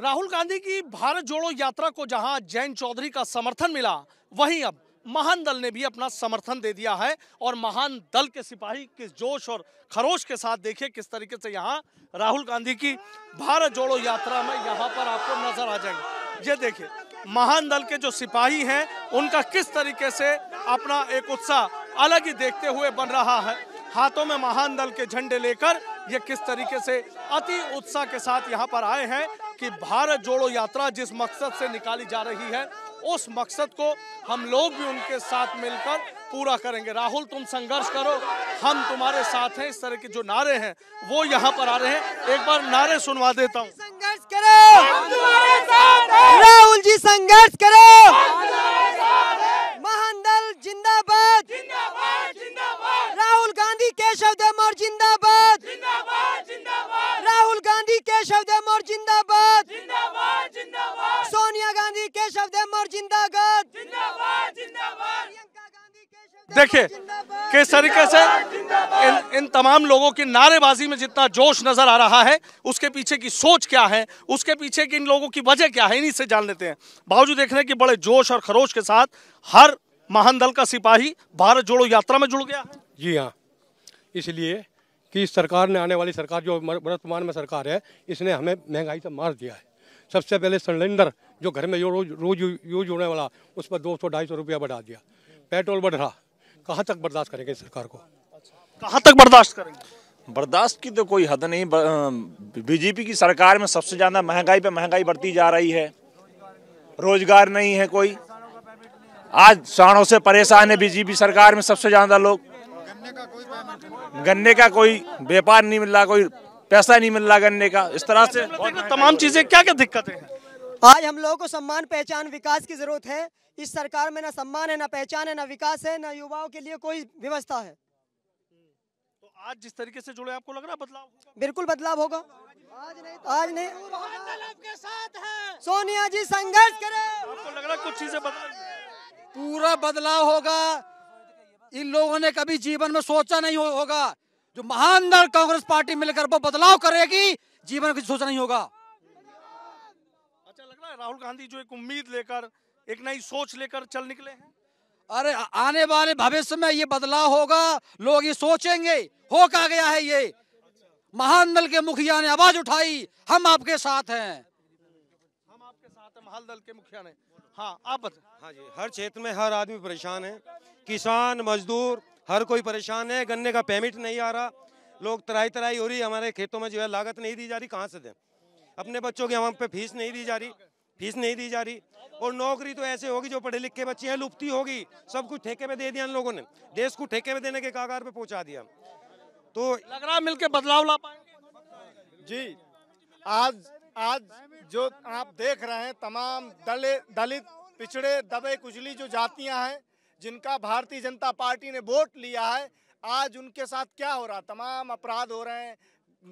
राहुल गांधी की भारत जोड़ो यात्रा को जहां जैन चौधरी का समर्थन मिला वहीं अब महान दल ने भी अपना समर्थन दे दिया है और महान दल के सिपाही किस जोश और खरोश के साथ देखिए किस तरीके से यहाँ राहुल गांधी की भारत जोड़ो यात्रा में यहाँ पर आपको नजर आ जाएंगे ये देखिए महान दल के जो सिपाही हैं उनका किस तरीके से अपना एक उत्साह अलग ही देखते हुए बन रहा है हाथों में महान दल के झंडे लेकर ये किस तरीके से अति उत्साह के साथ यहाँ पर आए हैं कि भारत जोड़ो यात्रा जिस मकसद से निकाली जा रही है उस मकसद को हम लोग भी उनके साथ मिलकर पूरा करेंगे राहुल तुम संघर्ष करो हम तुम्हारे साथ हैं इस तरह के जो नारे हैं वो यहाँ पर आ रहे हैं एक बार नारे सुनवा देता हूँ संघर्ष करो राहुल जी संघर्ष करो देखिए किस तरीके से इन इन तमाम लोगों की नारेबाजी में जितना जोश नजर आ रहा है उसके पीछे की सोच क्या है उसके पीछे की इन लोगों की वजह क्या है इन्हीं से जान लेते हैं बावजूद देखने की बड़े जोश और खरोश के साथ हर महान दल का सिपाही भारत जोड़ो यात्रा में जुड़ गया है जी हाँ इसलिए कि इस सरकार ने आने वाली सरकार जो वर्तमान में सरकार है इसने हमें महंगाई से मार दिया है सबसे पहले सिलेंडर जो घर में जो रोज रोज यूज होने वाला उस पर दो सौ ढाई सौ रुपया बढ़ा दिया पेट्रोल बढ़ रहा कहाँ तक बर्दाश्त करेंगे सरकार को कहाँ तक बर्दाश्त करेंगे बर्दाश्त की तो कोई हद नहीं बीजेपी की सरकार में सबसे ज़्यादा महंगाई पे महंगाई बढ़ती जा रही है रोजगार नहीं है कोई आज साणों से परेशान है बीजेपी सरकार में सबसे ज़्यादा लोग गन्ने का कोई व्यापार नहीं मिल रहा कोई पैसा नहीं मिल रहा गन्ने का इस तरह से तो तमाम चीज़ें क्या क्या दिक्कतें हैं आज हम लोगों को सम्मान पहचान विकास की जरूरत है इस सरकार में ना सम्मान है ना पहचान है ना विकास है ना युवाओं के लिए कोई व्यवस्था है तो आज जिस तरीके से जुड़े आपको लग रहा है बदलाव बिल्कुल बदलाव होगा आज नहीं तो आज नहीं सोनिया जी संघर्ष करे आपको लग रहा कुछ चीजें बदल पूरा बदलाव होगा इन लोगों ने कभी जीवन में सोचा नहीं होगा जो महान दल कांग्रेस पार्टी मिलकर वो बदलाव करेगी जीवन में कुछ सोचा नहीं होगा है राहुल गांधी जो एक उम्मीद लेकर एक नई सोच लेकर चल निकले हैं अरे आने वाले भविष्य में ये बदलाव होगा लोग ये सोचेंगे हो का गया है ये महान दल के मुखिया ने आवाज उठाई हम आपके साथ हैं हम आपके साथ हैं महान दल के मुखिया ने हाँ आप बताए हाँ जी हर क्षेत्र में हर आदमी परेशान है किसान मजदूर हर कोई परेशान है गन्ने का पेमेंट नहीं आ रहा लोग तराई तराई हो रही हमारे खेतों में जो है लागत नहीं दी जा रही कहाँ से दें अपने बच्चों की हम पे फीस नहीं दी जा रही फीस नहीं दी जा रही और नौकरी तो ऐसे होगी जो पढ़े लिखे बच्चे हैं लुप्ती होगी सब कुछ ठेके में दे दिया इन लोगों ने देश को ठेके में देने के कागार पे पहुंचा दिया तो लग रहा मिलके बदलाव ला पाएंगे जी आज आज जो आप देख रहे हैं तमाम दले दलित पिछड़े दबे कुचली जो जातियां हैं जिनका भारतीय जनता पार्टी ने वोट लिया है आज उनके साथ क्या हो रहा तमाम अपराध हो रहे हैं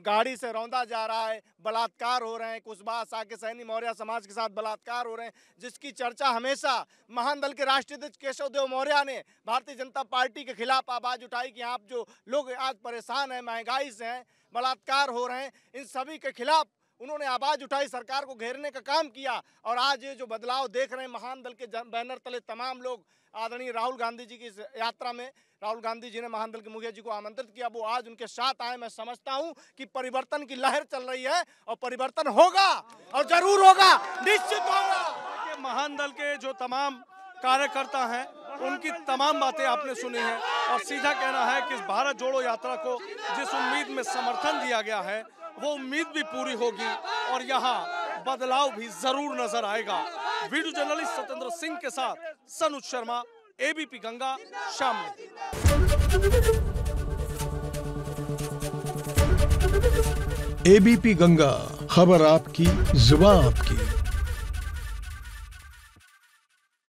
गाड़ी से रौंदा जा रहा है बलात्कार हो रहे हैं कुशबा साके सैनी मौर्य समाज के साथ बलात्कार हो रहे हैं जिसकी चर्चा हमेशा महान दल के राष्ट्रीय अध्यक्ष केशव देव मौर्य ने भारतीय जनता पार्टी के खिलाफ आवाज़ उठाई कि आप जो लोग आज परेशान हैं महंगाई से हैं बलात्कार हो रहे हैं इन सभी के खिलाफ उन्होंने आवाज़ उठाई सरकार को घेरने का काम किया और आज ये जो बदलाव देख रहे हैं महान दल के बैनर तले तमाम लोग आदरणीय राहुल गांधी जी की इस यात्रा में राहुल गांधी जी ने महान दल के मुखिया जी को आमंत्रित किया वो आज उनके साथ आए मैं समझता हूँ कि परिवर्तन की लहर चल रही है और परिवर्तन होगा और जरूर होगा निश्चित होगा महान दल के जो तमाम कार्यकर्ता हैं उनकी तमाम बातें आपने सुनी हैं और सीधा कहना है कि इस भारत जोड़ो यात्रा को जिस उम्मीद में समर्थन दिया गया है वो उम्मीद भी पूरी होगी और यहाँ बदलाव भी जरूर नजर आएगा वीडियो जर्नलिस्ट सत्येंद्र सिंह के साथ सनुज शर्मा एबीपी गंगा शाम एबीपी गंगा खबर आपकी जुबा आपकी